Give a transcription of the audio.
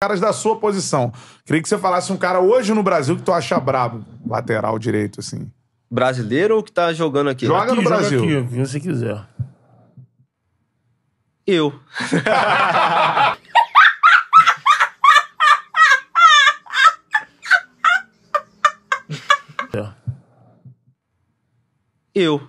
caras da sua posição. Queria que você falasse um cara hoje no Brasil que tu acha brabo, lateral direito, assim. Brasileiro ou que tá jogando aqui? Joga aqui, no Brasil. Joga aqui, se quiser. Eu. É. Eu.